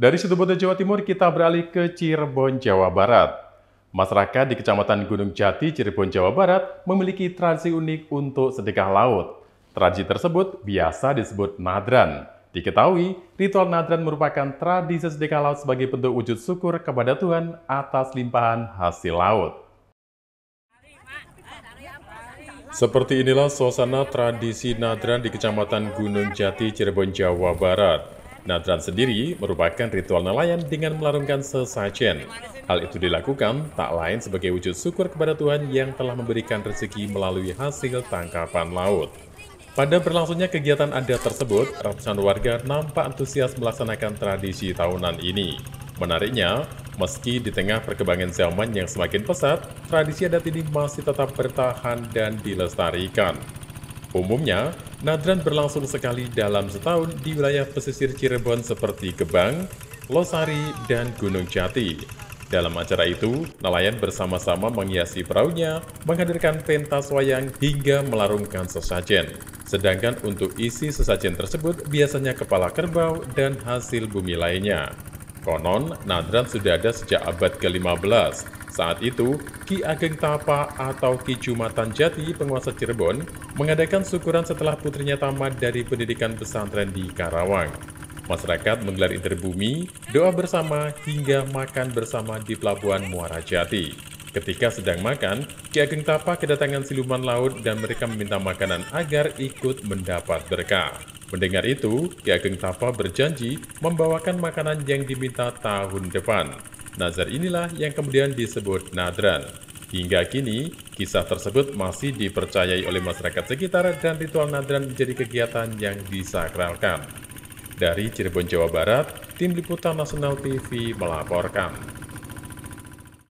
Dari Situbondo, Jawa Timur, kita beralih ke Cirebon, Jawa Barat. Masyarakat di Kecamatan Gunung Jati, Cirebon, Jawa Barat memiliki tradisi unik untuk sedekah laut. Tradisi tersebut biasa disebut nadran. Diketahui, ritual nadran merupakan tradisi sedekah laut sebagai bentuk wujud syukur kepada Tuhan atas limpahan hasil laut. Seperti inilah suasana tradisi nadran di Kecamatan Gunung Jati, Cirebon, Jawa Barat. Nadran sendiri merupakan ritual nelayan dengan melarungkan sesajen. Hal itu dilakukan tak lain sebagai wujud syukur kepada Tuhan yang telah memberikan rezeki melalui hasil tangkapan laut. Pada berlangsungnya kegiatan adat tersebut, ratusan warga nampak antusias melaksanakan tradisi tahunan ini. Menariknya, meski di tengah perkembangan zaman yang semakin pesat, tradisi adat ini masih tetap bertahan dan dilestarikan. Umumnya, Nadran berlangsung sekali dalam setahun di wilayah pesisir Cirebon seperti Gebang, Losari, dan Gunung Jati. Dalam acara itu, nelayan bersama-sama menghiasi perahunya, menghadirkan pentas wayang hingga melarungkan sesajen. Sedangkan untuk isi sesajen tersebut biasanya kepala kerbau dan hasil bumi lainnya. Konon, Nadran sudah ada sejak abad ke-15, saat itu, Ki Ageng Tapa atau Ki Jumatan Jati, penguasa Cirebon, mengadakan syukuran setelah putrinya tamat dari pendidikan pesantren di Karawang. Masyarakat menggelar interbumi, doa bersama, hingga makan bersama di Pelabuhan Muara Jati. Ketika sedang makan, Ki Ageng Tapa kedatangan siluman laut dan mereka meminta makanan agar ikut mendapat berkah. Mendengar itu, Ki Ageng Tapa berjanji membawakan makanan yang diminta tahun depan. Nazar inilah yang kemudian disebut Nadran. Hingga kini, kisah tersebut masih dipercayai oleh masyarakat sekitar dan ritual Nadran menjadi kegiatan yang disakralkan. Dari Cirebon, Jawa Barat, Tim Liputan Nasional TV melaporkan.